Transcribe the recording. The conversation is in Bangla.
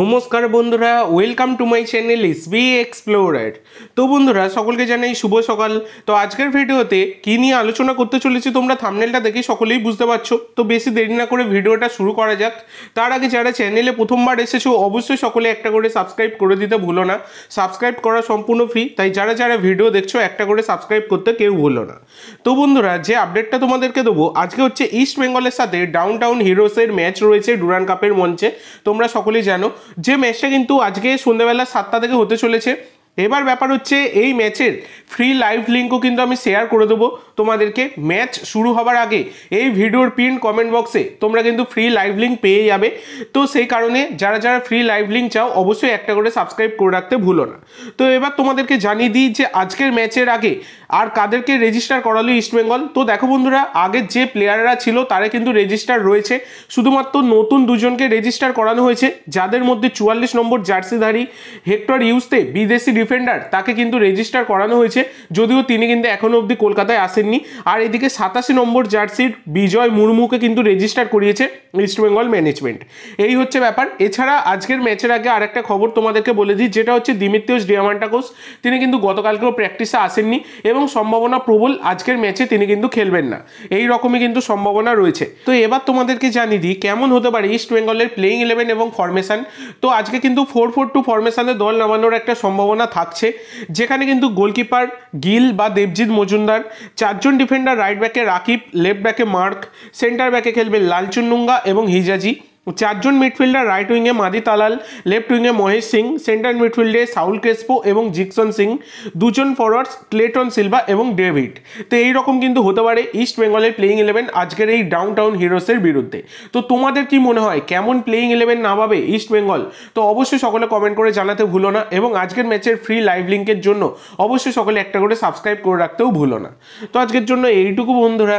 নমস্কার বন্ধুরা welcome to my channel S B Explorer তো বন্ধুরা সকলকে জানাই শুভ সকাল তো আজকের ভিডিওতে কী নিয়ে আলোচনা করতে চলেছি তোমরা থামনেলটা দেখে সকলেই বুঝতে পারছো তো বেশি দেরি না করে ভিডিওটা শুরু করা যাক তার আগে যারা চ্যানেলে প্রথমবার এসেছো অবশ্যই সকলে একটা করে সাবস্ক্রাইব করে দিতে ভুলো না সাবস্ক্রাইব করা সম্পূর্ণ ফ্রি তাই যারা যারা ভিডিও দেখছো একটা করে সাবস্ক্রাইব করতে কেউ ভুলো না তো বন্ধুরা যে আপডেটটা তোমাদেরকে দেবো আজকে হচ্ছে ইস্ট বেঙ্গলের সাথে ডাউন টাউন হিরোসের ম্যাচ রয়েছে ডুরান কাপের মঞ্চে তোমরা সকলেই জানো যে ম্যাচটা কিন্তু আজকে সন্ধ্যাবেলা সাতটা থেকে হতে চলেছে এবার ব্যাপার হচ্ছে এই ম্যাচের ফ্রি লাইভ লিঙ্কও কিন্তু আমি শেয়ার করে দেবো তোমাদেরকে ম্যাচ শুরু হবার আগে এই ভিডিওর পিন কমেন্ট বক্সে তোমরা কিন্তু ফ্রি লাইভ লিঙ্ক পেয়ে যাবে তো সেই কারণে যারা যারা ফ্রি লাইভ লিঙ্ক চাও অবশ্যই একটা করে সাবস্ক্রাইব করে রাখতে ভুলো না তো এবার তোমাদেরকে জানিয়ে দিই যে আজকের ম্যাচের আগে আর কাদেরকে রেজিস্টার করালো ইস্টবেঙ্গল তো দেখো বন্ধুরা আগের যে প্লেয়াররা ছিল তারা কিন্তু রেজিস্টার রয়েছে শুধুমাত্র নতুন দুজনকে রেজিস্টার করানো হয়েছে যাদের মধ্যে চুয়াল্লিশ নম্বর জার্সিধারী হেক্টর ইউসতে বিদেশি ডিফেন্ডার তাকে কিন্তু রেজিস্টার করানো হয়েছে যদিও তিনি কিন্তু এখনও অবধি কলকাতায় আসেননি আর এদিকে সাতাশি নম্বর জার্সির বিজয় মুর্মুকে কিন্তু রেজিস্টার করিয়েছে ইস্টবেঙ্গল ম্যানেজমেন্ট এই হচ্ছে ব্যাপার এছাড়া আজকের ম্যাচের আগে আর একটা খবর তোমাদেরকে বলে দিই যেটা হচ্ছে দিমিত্রিয়স ডিয়ামান্টাকোস তিনি কিন্তু গতকালকেও প্র্যাকটিসে আসেননি এবং সম্ভাবনা প্রবল আজকের ম্যাচে তিনি কিন্তু খেলবেন না এই রকমই কিন্তু সম্ভাবনা রয়েছে তো এবার তোমাদেরকে জানিয়ে দিই কেমন হতে পারে ইস্ট বেঙ্গলের প্লেইং ইলেভেন এবং ফরমেশান তো আজকে কিন্তু ফোর ফোর টু ফরমেশানের দল নামানোর একটা সম্ভাবনা থাকছে যেখানে কিন্তু গোলকিপার গিল বা দেবজিৎ মজুমদার চারজন ডিফেন্ডার রাইট ব্যাকে রাকিব লেফট ব্যাকে মার্ক সেন্টার ব্যাকে খেলবে লালচুন্ডুঙ্গা এবং হিজাজি চারজন মিডফিল্ডার রাইট উইংয়ে মাদি তালাল লেফট উইংয়ে মহেশ সিং সেন্টার মিডফিল্ডে সাউল ক্রেসপো এবং জিকসন সিং দুজন ফরওয়ার্ডস ক্লেটন সিলভা এবং ডেভিড তো এই রকম কিন্তু হতে পারে ইস্ট বেঙ্গলের প্লেইং ইলেভেন আজকের এই ডাউন টাউন হিরোসের বিরুদ্ধে তো তোমাদের কি মনে হয় কেমন প্লেইং ইলেভেন না পাবে ইস্ট বেঙ্গল তো অবশ্যই সকলে কমেন্ট করে জানাতে ভুলো না এবং আজকের ম্যাচের ফ্রি লাইভ লিঙ্কের জন্য অবশ্যই সকলে একটা করে সাবস্ক্রাইব করে রাখতেও ভুলো না তো আজকের জন্য এইটুকু বন্ধুরা